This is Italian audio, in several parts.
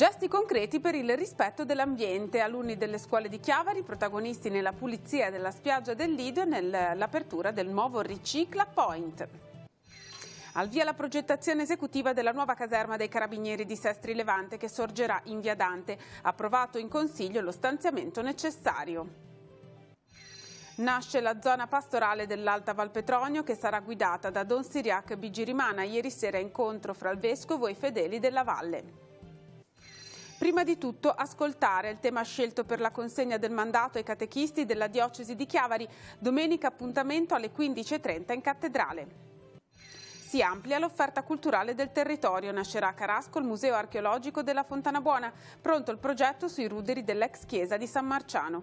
Gesti concreti per il rispetto dell'ambiente. Alunni delle scuole di Chiavari, protagonisti nella pulizia della spiaggia del Lido e nell'apertura del nuovo Ricicla Point. Al via la progettazione esecutiva della nuova caserma dei Carabinieri di Sestri Levante che sorgerà in via Dante, approvato in Consiglio lo stanziamento necessario. Nasce la zona pastorale dell'Alta Val Petronio che sarà guidata da Don Siriac Bigirimana ieri sera incontro fra il Vescovo e i fedeli della valle. Prima di tutto ascoltare il tema scelto per la consegna del mandato ai catechisti della diocesi di Chiavari, domenica appuntamento alle 15.30 in cattedrale si amplia l'offerta culturale del territorio. Nascerà a Carasco il Museo archeologico della Fontana Buona, pronto il progetto sui ruderi dell'ex chiesa di San Marciano.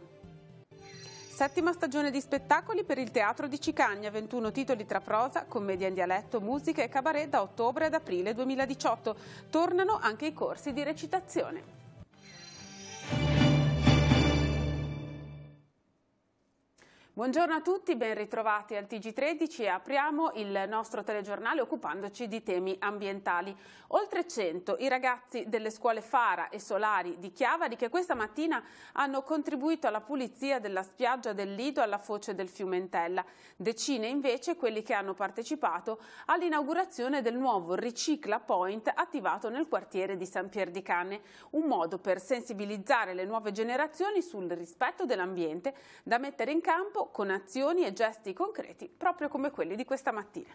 Settima stagione di spettacoli per il Teatro di Cicagna, 21 titoli tra prosa, commedia in dialetto, musica e cabaret da ottobre ad aprile 2018. Tornano anche i corsi di recitazione. Buongiorno a tutti, ben ritrovati al TG13 e apriamo il nostro telegiornale occupandoci di temi ambientali. Oltre 100 i ragazzi delle scuole Fara e Solari di Chiavari che questa mattina hanno contribuito alla pulizia della spiaggia del Lido alla foce del Fiumentella. Decine invece quelli che hanno partecipato all'inaugurazione del nuovo Ricicla Point attivato nel quartiere di San Pier di Canne, un modo per sensibilizzare le nuove generazioni sul rispetto dell'ambiente da mettere in campo con azioni e gesti concreti proprio come quelli di questa mattina.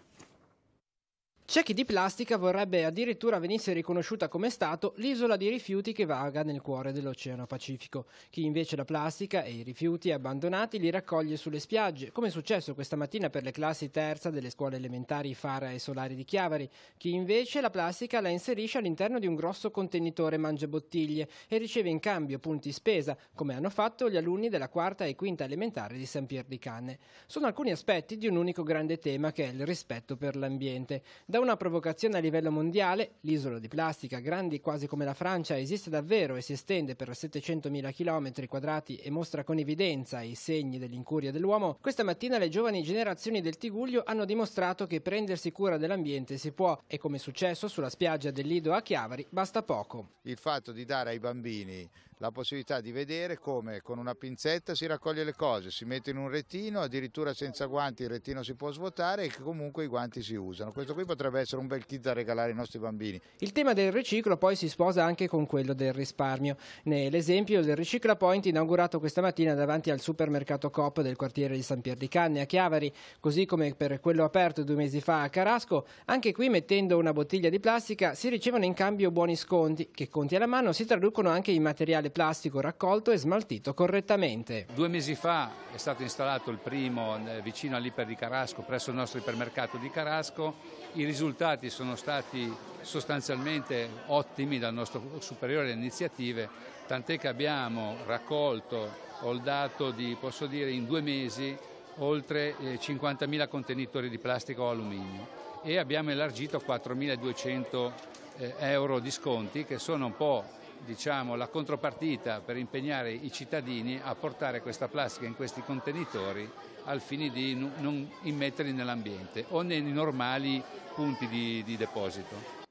C'è chi di plastica vorrebbe addirittura venisse riconosciuta come Stato l'isola di rifiuti che vaga nel cuore dell'Oceano Pacifico. Chi invece la plastica e i rifiuti abbandonati li raccoglie sulle spiagge, come è successo questa mattina per le classi terza delle scuole elementari Fara e Solari di Chiavari. Chi invece la plastica la inserisce all'interno di un grosso contenitore mangiabottiglie e riceve in cambio punti spesa, come hanno fatto gli alunni della quarta e quinta elementare di San Pier di Canne. Sono alcuni aspetti di un unico grande tema che è il rispetto per l'ambiente. Da una provocazione a livello mondiale, l'isola di plastica, grandi quasi come la Francia, esiste davvero e si estende per 700.000 km quadrati e mostra con evidenza i segni dell'incuria dell'uomo, questa mattina le giovani generazioni del Tiguglio hanno dimostrato che prendersi cura dell'ambiente si può e come è successo sulla spiaggia del Lido a Chiavari basta poco. Il fatto di dare ai bambini la possibilità di vedere come con una pinzetta si raccoglie le cose, si mette in un retino, addirittura senza guanti il retino si può svuotare e che comunque i guanti si usano. Questo qui potrebbe essere un bel kit da regalare ai nostri bambini. Il tema del riciclo poi si sposa anche con quello del risparmio. Nell'esempio del Ricicla Point inaugurato questa mattina davanti al supermercato Coop del quartiere di San Pier di Canne a Chiavari, così come per quello aperto due mesi fa a Carasco, anche qui mettendo una bottiglia di plastica si ricevono in cambio buoni sconti che conti alla mano si traducono anche in materiale plastico raccolto e smaltito correttamente. Due mesi fa è stato installato il primo eh, vicino all'iper di Carasco, presso il nostro ipermercato di Carasco. I risultati sono stati sostanzialmente ottimi dal nostro superiore alle iniziative, tant'è che abbiamo raccolto, ho il dato di, posso dire, in due mesi oltre 50.000 eh, contenitori di plastica o alluminio e abbiamo elargito 4.200 eh, euro di sconti che sono un po' diciamo, la contropartita per impegnare i cittadini a portare questa plastica in questi contenitori al fine di non immetterli nell'ambiente o nei normali punti di, di deposito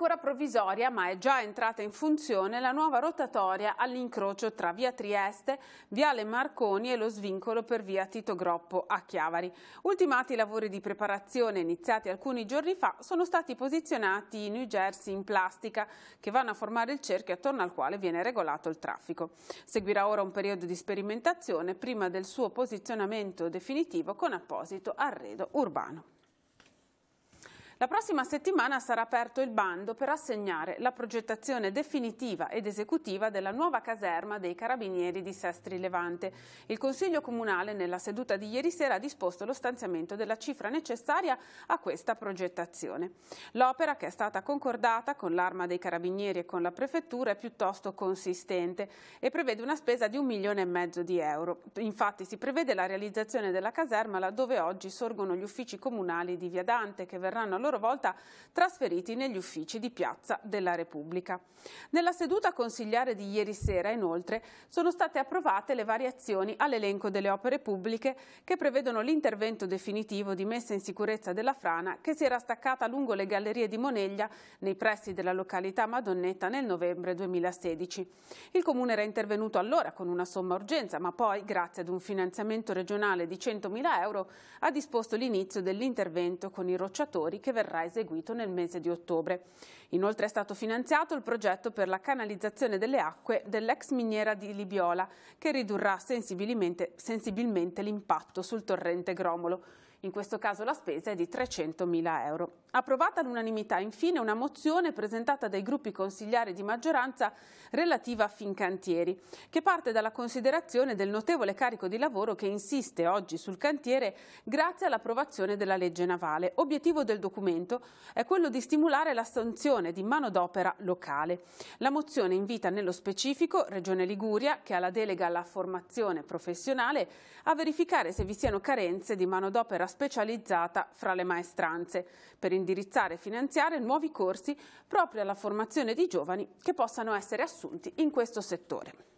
ancora provvisoria, ma è già entrata in funzione la nuova rotatoria all'incrocio tra via Trieste, viale Marconi e lo svincolo per via Tito Groppo a Chiavari. Ultimati i lavori di preparazione iniziati alcuni giorni fa sono stati posizionati i New Jersey in plastica che vanno a formare il cerchio attorno al quale viene regolato il traffico. Seguirà ora un periodo di sperimentazione prima del suo posizionamento definitivo con apposito arredo urbano. La prossima settimana sarà aperto il bando per assegnare la progettazione definitiva ed esecutiva della nuova caserma dei Carabinieri di Sestri Levante. Il Consiglio Comunale nella seduta di ieri sera ha disposto lo stanziamento della cifra necessaria a questa progettazione. L'opera, che è stata concordata con l'Arma dei Carabinieri e con la Prefettura, è piuttosto consistente e prevede una spesa di un milione e mezzo di euro. Infatti si prevede la realizzazione della caserma laddove oggi sorgono gli uffici comunali di Viadante che verranno allora loro volta trasferiti negli uffici di Piazza della Repubblica. Nella seduta consigliare di ieri sera, inoltre, sono state approvate le variazioni all'elenco delle opere pubbliche che prevedono l'intervento definitivo di messa in sicurezza della frana che si era staccata lungo le gallerie di Moneglia nei pressi della località Madonnetta nel novembre 2016. Il comune era intervenuto allora con una somma urgenza, ma poi, grazie ad un finanziamento regionale di 100.000 euro, ha disposto l'inizio dell'intervento con i rocciatori che verranno verrà eseguito nel mese di ottobre. Inoltre è stato finanziato il progetto per la canalizzazione delle acque dell'ex miniera di Libiola, che ridurrà sensibilmente, sensibilmente l'impatto sul torrente Gromolo. In questo caso la spesa è di 300.000 euro. Approvata all'unanimità infine una mozione presentata dai gruppi consigliari di maggioranza relativa a Fincantieri, che parte dalla considerazione del notevole carico di lavoro che insiste oggi sul cantiere grazie all'approvazione della legge navale. Obiettivo del documento è quello di stimolare l'assunzione di manodopera locale. La mozione invita nello specifico Regione Liguria, che ha la delega alla formazione professionale, a verificare se vi siano carenze di manodopera specializzata fra le maestranze per indirizzare e finanziare nuovi corsi proprio alla formazione di giovani che possano essere assunti in questo settore.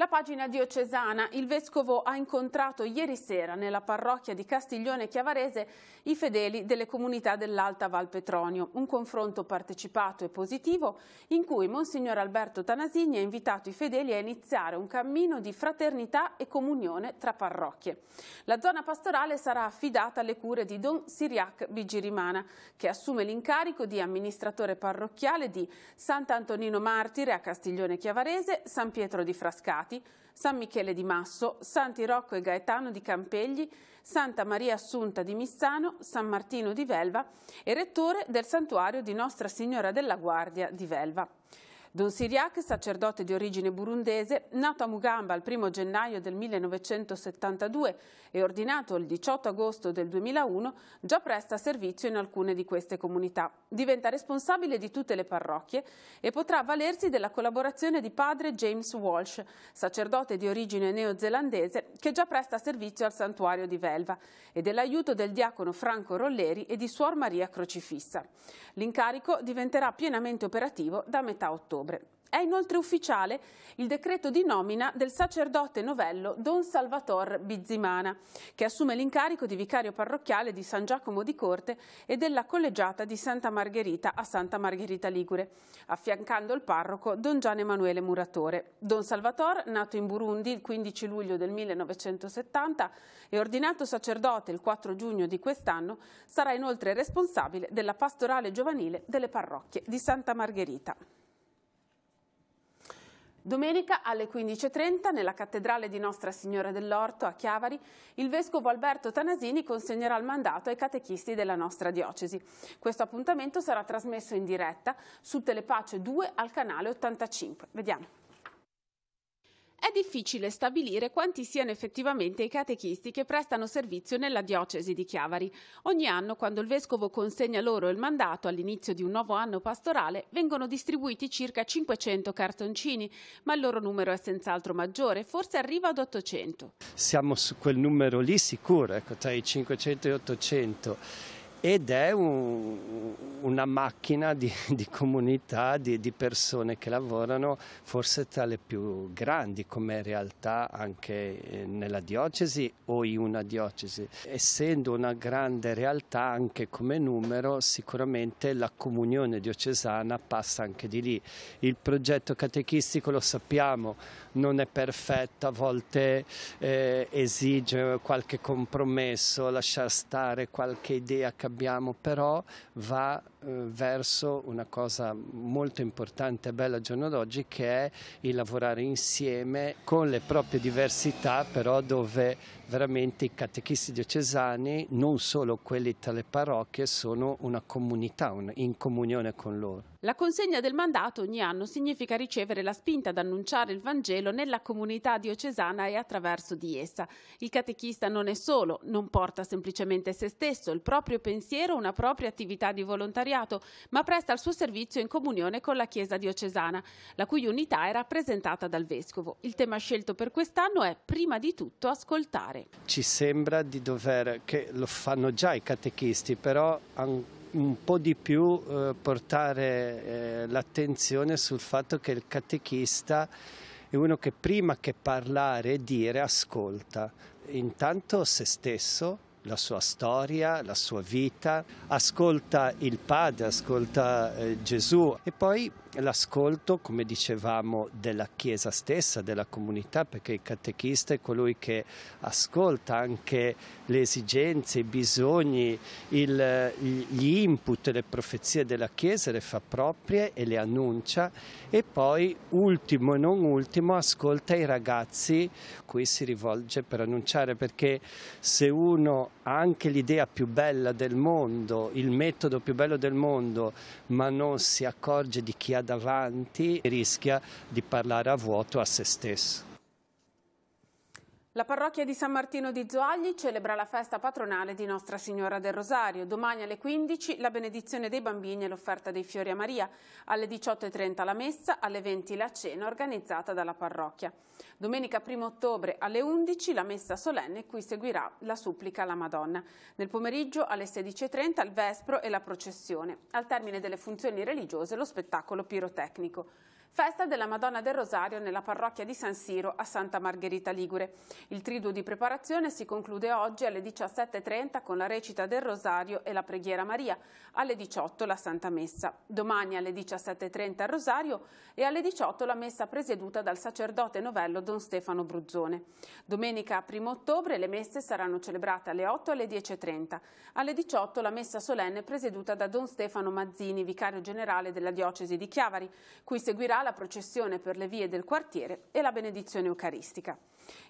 La pagina diocesana, il Vescovo ha incontrato ieri sera nella parrocchia di Castiglione Chiavarese i fedeli delle comunità dell'Alta Val Petronio, un confronto partecipato e positivo in cui Monsignor Alberto Tanasini ha invitato i fedeli a iniziare un cammino di fraternità e comunione tra parrocchie. La zona pastorale sarà affidata alle cure di Don Siriac Bigirimana, che assume l'incarico di amministratore parrocchiale di Sant'Antonino Martire a Castiglione Chiavarese, San Pietro di Frascati Salvati, San Michele di Masso, Santi Rocco e Gaetano di Campegli, Santa Maria Assunta di Missano, San Martino di Velva e rettore del santuario di Nostra Signora della Guardia di Velva. Don Siriac, sacerdote di origine burundese, nato a Mugamba il 1 gennaio del 1972 e ordinato il 18 agosto del 2001, già presta servizio in alcune di queste comunità. Diventa responsabile di tutte le parrocchie e potrà valersi della collaborazione di padre James Walsh, sacerdote di origine neozelandese che già presta servizio al santuario di Velva e dell'aiuto del diacono Franco Rolleri e di Suor Maria Crocifissa. L'incarico diventerà pienamente operativo da metà ottobre ottobre. È inoltre ufficiale il decreto di nomina del sacerdote novello Don Salvatore Bizzimana, che assume l'incarico di vicario parrocchiale di San Giacomo di Corte e della collegiata di Santa Margherita a Santa Margherita Ligure, affiancando il parroco Don Gian Emanuele Muratore. Don Salvatore, nato in Burundi il 15 luglio del 1970 e ordinato sacerdote il 4 giugno di quest'anno, sarà inoltre responsabile della pastorale giovanile delle parrocchie di Santa Margherita. Domenica alle 15.30 nella cattedrale di Nostra Signora dell'Orto a Chiavari il vescovo Alberto Tanasini consegnerà il mandato ai catechisti della nostra diocesi. Questo appuntamento sarà trasmesso in diretta su Telepace 2 al canale 85. Vediamo è difficile stabilire quanti siano effettivamente i catechisti che prestano servizio nella diocesi di Chiavari. Ogni anno, quando il vescovo consegna loro il mandato all'inizio di un nuovo anno pastorale, vengono distribuiti circa 500 cartoncini, ma il loro numero è senz'altro maggiore, forse arriva ad 800. Siamo su quel numero lì sicuro, ecco, tra i 500 e 800 ed è un, una macchina di, di comunità, di, di, persone che lavorano, forse tra le più grandi come realtà anche eh, nella diocesi o in una diocesi. Essendo una grande realtà anche come numero, sicuramente la comunione diocesana passa anche di lì. Il progetto catechistico lo sappiamo, non è perfetto, a volte eh, esige qualche compromesso, lasciare stare qualche idea cambiata abbiamo, però va eh, verso una cosa molto importante e bella al giorno d'oggi che è il lavorare insieme con le proprie diversità però dove veramente i catechisti diocesani non solo quelli tra le parrocchie sono una comunità in comunione con loro. La consegna del mandato ogni anno significa ricevere la spinta ad annunciare il Vangelo nella comunità diocesana e attraverso di essa. Il catechista non è solo, non porta semplicemente se stesso, il proprio pensiero, una propria attività di volontariato volontariato, ma presta il suo servizio in comunione con la Chiesa diocesana, la cui unità è rappresentata dal Vescovo. Il tema scelto per quest'anno è prima di tutto ascoltare. Ci sembra di dover, che lo fanno già i catechisti, però un po' di più eh, portare eh, l'attenzione sul fatto che il catechista è uno che prima che parlare e dire ascolta intanto se stesso la sua storia, la sua vita, ascolta il padre, ascolta eh, Gesù e poi l'ascolto, come dicevamo, della Chiesa stessa, della comunità, perché il catechista è colui che ascolta anche le esigenze, i bisogni, il, gli input, le profezie della Chiesa, le fa proprie e le annuncia e poi, ultimo e non ultimo, ascolta i ragazzi cui si rivolge per annunciare, perché se uno ha anche l'idea più bella del mondo, il metodo più bello del mondo, ma non si accorge di chi ha davanti rischia di parlare a vuoto a se stesso. La parrocchia di San Martino di Zoagli celebra la festa patronale di Nostra Signora del Rosario. Domani alle 15 la benedizione dei bambini e l'offerta dei fiori a Maria, alle 18.30 la messa, alle 20 la cena organizzata dalla parrocchia. Domenica 1 ottobre alle 11 la messa solenne cui seguirà la supplica alla Madonna. Nel pomeriggio alle 16.30 il vespro e la processione. Al termine delle funzioni religiose lo spettacolo pirotecnico. Festa della Madonna del Rosario nella parrocchia di San Siro a Santa Margherita Ligure. Il triduo di preparazione si conclude oggi alle 17.30 con la recita del Rosario e la preghiera Maria, alle 18 la Santa Messa. Domani alle 17.30 il Rosario e alle 18 la messa presieduta dal sacerdote novello Don Stefano Bruzzone. Domenica 1 ottobre le messe saranno celebrate alle 8 alle 10.30. Alle 18 la messa solenne presieduta da Don Stefano Mazzini, vicario generale della diocesi di Chiavari, cui seguirà la processione per le vie del quartiere e la benedizione eucaristica.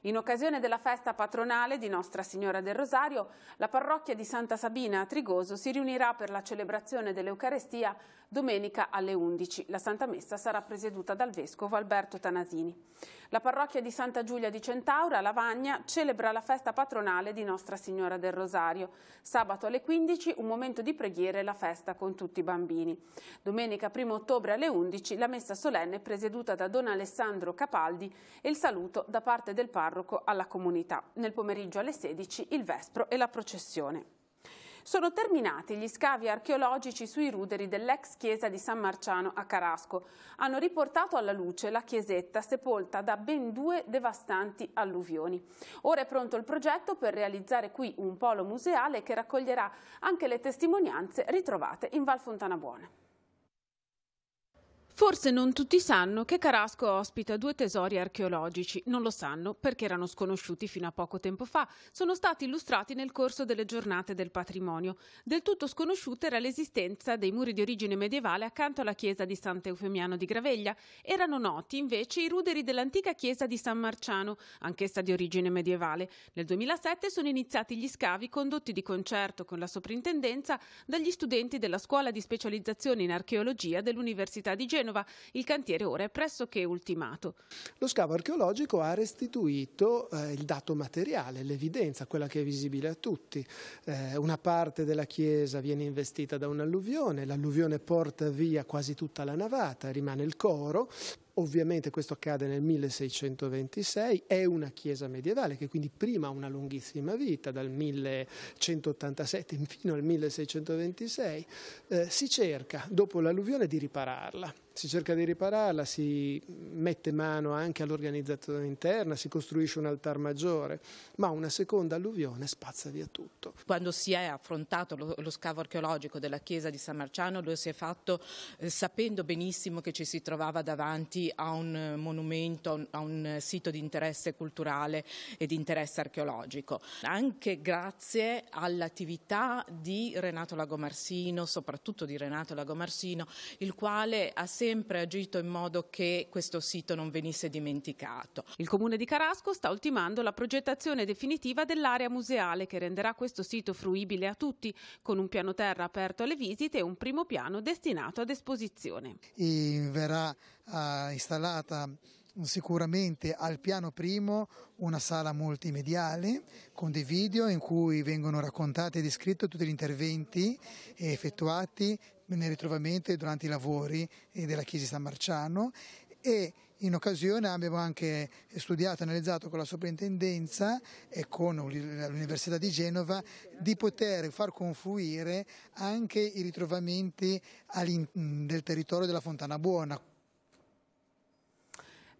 In occasione della festa patronale di Nostra Signora del Rosario, la parrocchia di Santa Sabina a Trigoso si riunirà per la celebrazione dell'Eucarestia domenica alle 11. La Santa Messa sarà presieduta dal Vescovo Alberto Tanasini. La parrocchia di Santa Giulia di Centaura, Lavagna, celebra la festa patronale di Nostra Signora del Rosario. Sabato alle 15 un momento di preghiera e la festa con tutti i bambini. Domenica 1 ottobre alle 11 la messa solenne presieduta da Don Alessandro Capaldi e il saluto da parte del parroco alla comunità. Nel pomeriggio alle 16 il vespro e la processione. Sono terminati gli scavi archeologici sui ruderi dell'ex chiesa di San Marciano a Carasco. Hanno riportato alla luce la chiesetta sepolta da ben due devastanti alluvioni. Ora è pronto il progetto per realizzare qui un polo museale che raccoglierà anche le testimonianze ritrovate in Val Fontana Buona. Forse non tutti sanno che Carasco ospita due tesori archeologici. Non lo sanno perché erano sconosciuti fino a poco tempo fa. Sono stati illustrati nel corso delle giornate del patrimonio. Del tutto sconosciuta era l'esistenza dei muri di origine medievale accanto alla chiesa di Sant'Eufemiano di Graveglia. Erano noti invece i ruderi dell'antica chiesa di San Marciano, anch'essa di origine medievale. Nel 2007 sono iniziati gli scavi condotti di concerto con la soprintendenza dagli studenti della scuola di specializzazione in archeologia dell'Università di Genova Genova, il cantiere ora è pressoché ultimato. Lo scavo archeologico ha restituito eh, il dato materiale, l'evidenza, quella che è visibile a tutti. Eh, una parte della chiesa viene investita da un'alluvione, l'alluvione porta via quasi tutta la navata, rimane il coro, Ovviamente questo accade nel 1626, è una chiesa medievale che quindi prima ha una lunghissima vita, dal 1187 fino al 1626, eh, si cerca dopo l'alluvione di ripararla. Si cerca di ripararla, si mette mano anche all'organizzazione interna, si costruisce un altar maggiore, ma una seconda alluvione spazza via tutto. Quando si è affrontato lo, lo scavo archeologico della chiesa di San Marciano, lo si è fatto eh, sapendo benissimo che ci si trovava davanti a un monumento, a un sito di interesse culturale e di interesse archeologico. Anche grazie all'attività di Renato Lagomarsino, soprattutto di Renato Lagomarsino, il quale ha sempre agito in modo che questo sito non venisse dimenticato. Il comune di Carasco sta ultimando la progettazione definitiva dell'area museale che renderà questo sito fruibile a tutti, con un piano terra aperto alle visite e un primo piano destinato ad esposizione. E verrà a ah, installata sicuramente al piano primo una sala multimediale con dei video in cui vengono raccontati e descritti tutti gli interventi eh, effettuati nel ritrovamento e durante i lavori eh, della Chiesa San Marciano e in occasione abbiamo anche studiato e analizzato con la soprintendenza e con l'Università di Genova di poter far confluire anche i ritrovamenti del territorio della Fontana Buona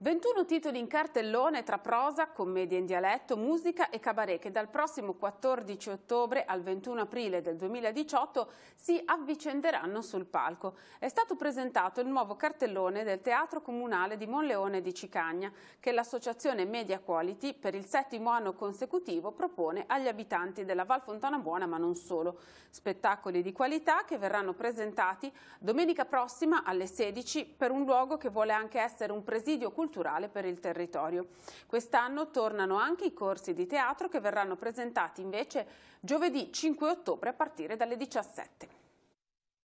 21 titoli in cartellone tra prosa, commedia in dialetto, musica e cabaret che dal prossimo 14 ottobre al 21 aprile del 2018 si avvicenderanno sul palco. È stato presentato il nuovo cartellone del Teatro Comunale di Monleone di Cicagna che l'associazione Media Quality per il settimo anno consecutivo propone agli abitanti della Val Fontana Buona ma non solo. Spettacoli di qualità che verranno presentati domenica prossima alle 16 per un luogo che vuole anche essere un presidio culturale culturale per il territorio. Quest'anno tornano anche i corsi di teatro che verranno presentati invece giovedì 5 ottobre a partire dalle 17.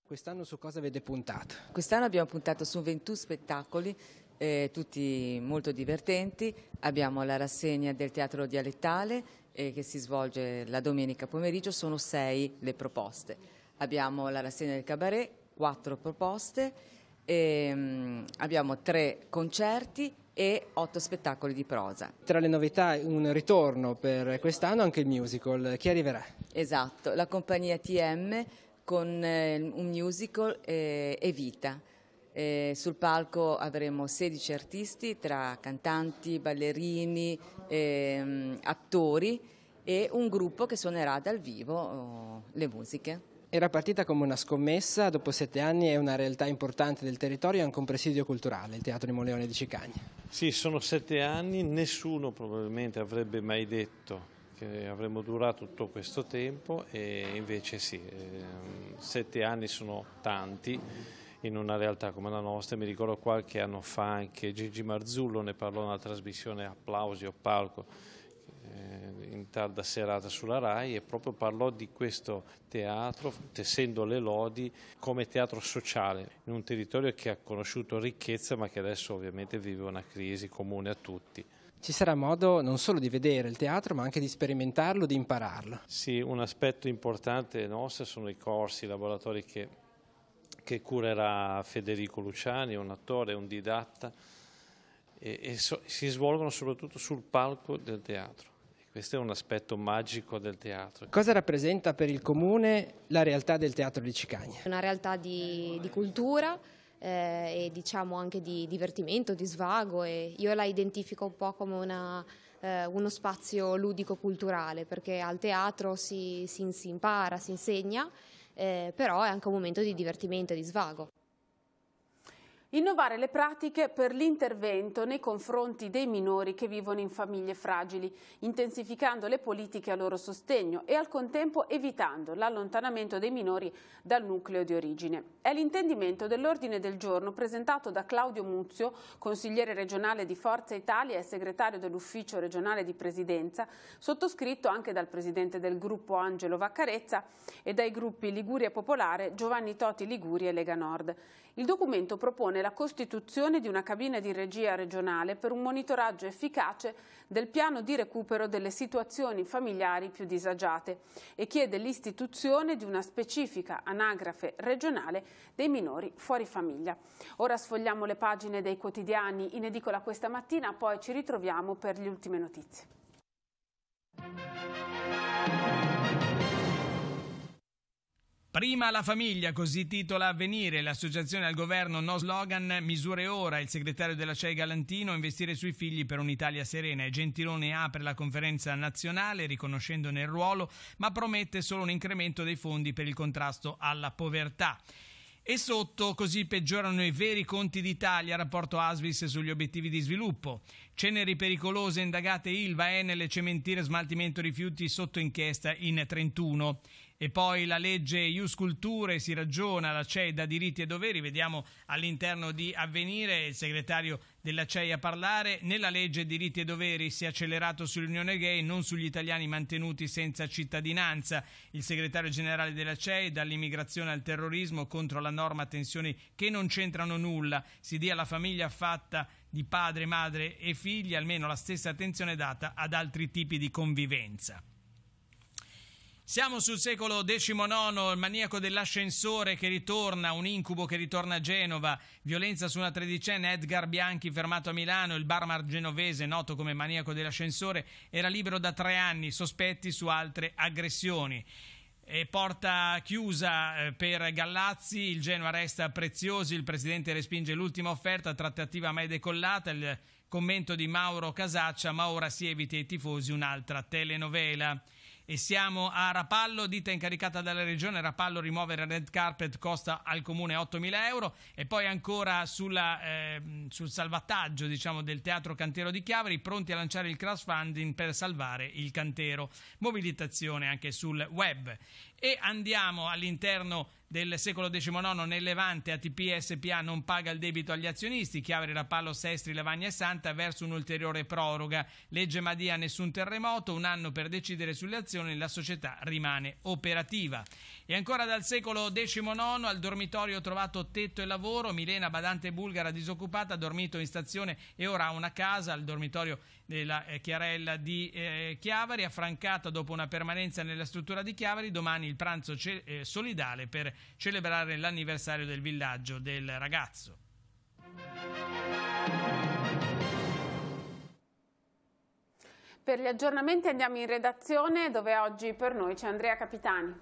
Quest'anno su cosa avete puntato? Quest'anno abbiamo puntato su 21 spettacoli, eh, tutti molto divertenti. Abbiamo la rassegna del teatro dialettale eh, che si svolge la domenica pomeriggio, sono sei le proposte. Abbiamo la rassegna del cabaret, quattro proposte e, ehm, abbiamo tre concerti e otto spettacoli di prosa. Tra le novità un ritorno per quest'anno anche il musical, chi arriverà? Esatto, la compagnia TM con eh, un musical eh, e vita. Eh, sul palco avremo 16 artisti tra cantanti, ballerini, eh, attori e un gruppo che suonerà dal vivo oh, le musiche. Era partita come una scommessa, dopo sette anni è una realtà importante del territorio e anche un presidio culturale, il Teatro di Moleone di Cicagna. Sì, sono sette anni, nessuno probabilmente avrebbe mai detto che avremmo durato tutto questo tempo e invece sì, ehm, sette anni sono tanti in una realtà come la nostra. Mi ricordo qualche anno fa anche Gigi Marzullo ne parlò nella trasmissione Applausi o Palco in tarda serata sulla RAI e proprio parlò di questo teatro, tessendo le lodi, come teatro sociale, in un territorio che ha conosciuto ricchezza ma che adesso ovviamente vive una crisi comune a tutti. Ci sarà modo non solo di vedere il teatro ma anche di sperimentarlo, di impararlo. Sì, un aspetto importante nostro sono i corsi, i laboratori che, che curerà Federico Luciani, un attore, un didatta, e, e so, si svolgono soprattutto sul palco del teatro. Questo è un aspetto magico del teatro. Cosa rappresenta per il Comune la realtà del teatro di Cicagna? Una realtà di, di cultura eh, e diciamo anche di divertimento, di svago e io la identifico un po' come una, eh, uno spazio ludico-culturale perché al teatro si, si, si impara, si insegna, eh, però è anche un momento di divertimento e di svago. Innovare le pratiche per l'intervento nei confronti dei minori che vivono in famiglie fragili, intensificando le politiche a loro sostegno e al contempo evitando l'allontanamento dei minori dal nucleo di origine. È l'intendimento dell'ordine del giorno presentato da Claudio Muzio, consigliere regionale di Forza Italia e segretario dell'ufficio regionale di presidenza, sottoscritto anche dal presidente del gruppo Angelo Vaccarezza e dai gruppi Liguria Popolare, Giovanni Toti Liguria e Lega Nord. Il documento propone la costituzione di una cabina di regia regionale per un monitoraggio efficace del piano di recupero delle situazioni familiari più disagiate e chiede l'istituzione di una specifica anagrafe regionale dei minori fuori famiglia. Ora sfogliamo le pagine dei quotidiani in edicola questa mattina, poi ci ritroviamo per le ultime notizie. Prima la famiglia, così titola Avvenire, l'associazione al governo No Slogan Misure Ora, il segretario della CEI Galantino investire sui figli per un'Italia serena e Gentiloni apre la conferenza nazionale riconoscendone il ruolo, ma promette solo un incremento dei fondi per il contrasto alla povertà. E sotto così peggiorano i veri conti d'Italia, rapporto Asvis sugli obiettivi di sviluppo. Ceneri pericolose indagate Ilva, Enel, Cementire, Smaltimento Rifiuti sotto inchiesta in 31 e poi la legge Ius Culture, si ragiona, la CEI da diritti e doveri, vediamo all'interno di Avvenire il segretario della CEI a parlare, nella legge diritti e doveri si è accelerato sull'Unione Gay, non sugli italiani mantenuti senza cittadinanza, il segretario generale della CEI dall'immigrazione al terrorismo contro la norma tensioni che non c'entrano nulla, si dia alla famiglia fatta di padre, madre e figli almeno la stessa attenzione data ad altri tipi di convivenza. Siamo sul secolo XIX, il maniaco dell'ascensore che ritorna, un incubo che ritorna a Genova, violenza su una tredicenne, Edgar Bianchi fermato a Milano, il barmar genovese noto come maniaco dell'ascensore era libero da tre anni, sospetti su altre aggressioni. E porta chiusa eh, per Gallazzi, il Genoa resta preziosi, il presidente respinge l'ultima offerta, trattativa mai decollata, il commento di Mauro Casaccia, ma ora si evita ai tifosi un'altra telenovela e siamo a Rapallo, ditta incaricata dalla regione, Rapallo rimuovere red carpet costa al comune 8.000 euro e poi ancora sulla, eh, sul salvataggio diciamo, del teatro cantiero di Chiavari, pronti a lanciare il crowdfunding per salvare il cantero, mobilitazione anche sul web e andiamo all'interno del secolo XIX nel Levante ATP SPA non paga il debito agli azionisti, chiave Chiavere, Rapallo, Sestri, Lavagna e Santa verso un'ulteriore proroga, legge Madia nessun terremoto, un anno per decidere sulle azioni, la società rimane operativa. E ancora dal secolo XIX al dormitorio trovato tetto e lavoro, Milena Badante Bulgara disoccupata, ha dormito in stazione e ora ha una casa al dormitorio della eh, Chiarella di eh, Chiavari, affrancata dopo una permanenza nella struttura di Chiavari, domani il pranzo eh, solidale per celebrare l'anniversario del villaggio del ragazzo. Per gli aggiornamenti andiamo in redazione dove oggi per noi c'è Andrea Capitani.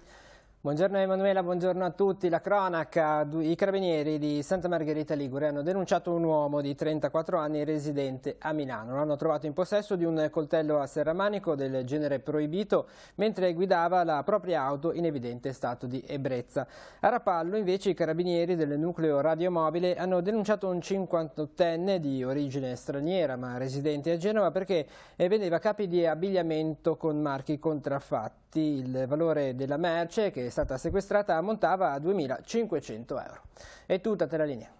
Buongiorno Emanuela, buongiorno a tutti. La cronaca, i carabinieri di Santa Margherita Ligure hanno denunciato un uomo di 34 anni residente a Milano. Lo hanno trovato in possesso di un coltello a serramanico del genere proibito mentre guidava la propria auto in evidente stato di ebbrezza. A Rapallo invece i carabinieri del nucleo radiomobile hanno denunciato un 58enne di origine straniera ma residente a Genova perché eh, vendeva capi di abbigliamento con marchi contraffatti. Il valore della merce che è stata sequestrata ammontava a 2.500 euro. È tutta la Linea.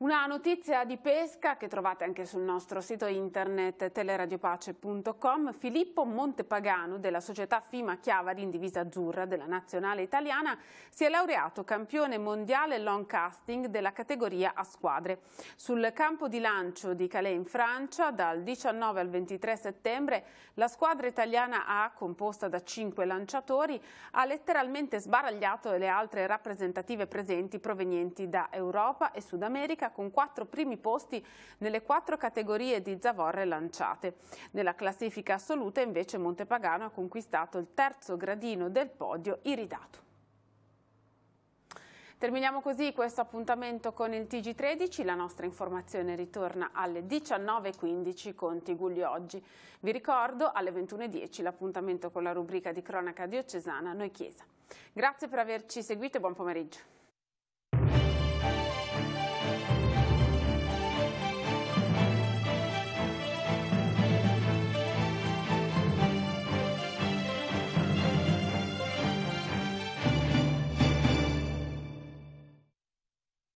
Una notizia di pesca che trovate anche sul nostro sito internet teleradiopace.com. Filippo Montepagano della società Fima Chiavari in divisa azzurra della nazionale italiana si è laureato campione mondiale long casting della categoria a squadre. Sul campo di lancio di Calais in Francia dal 19 al 23 settembre la squadra italiana A, composta da 5 lanciatori, ha letteralmente sbaragliato le altre rappresentative presenti provenienti da Europa e Sud America salita con quattro primi posti nelle quattro categorie di zavorre lanciate. Nella classifica assoluta invece Montepagano ha conquistato il terzo gradino del podio iridato. Terminiamo così questo appuntamento con il TG13, la nostra informazione ritorna alle 19.15 con Tigulli Oggi. Vi ricordo alle 21.10 l'appuntamento con la rubrica di cronaca diocesana Noi Chiesa. Grazie per averci seguito e buon pomeriggio.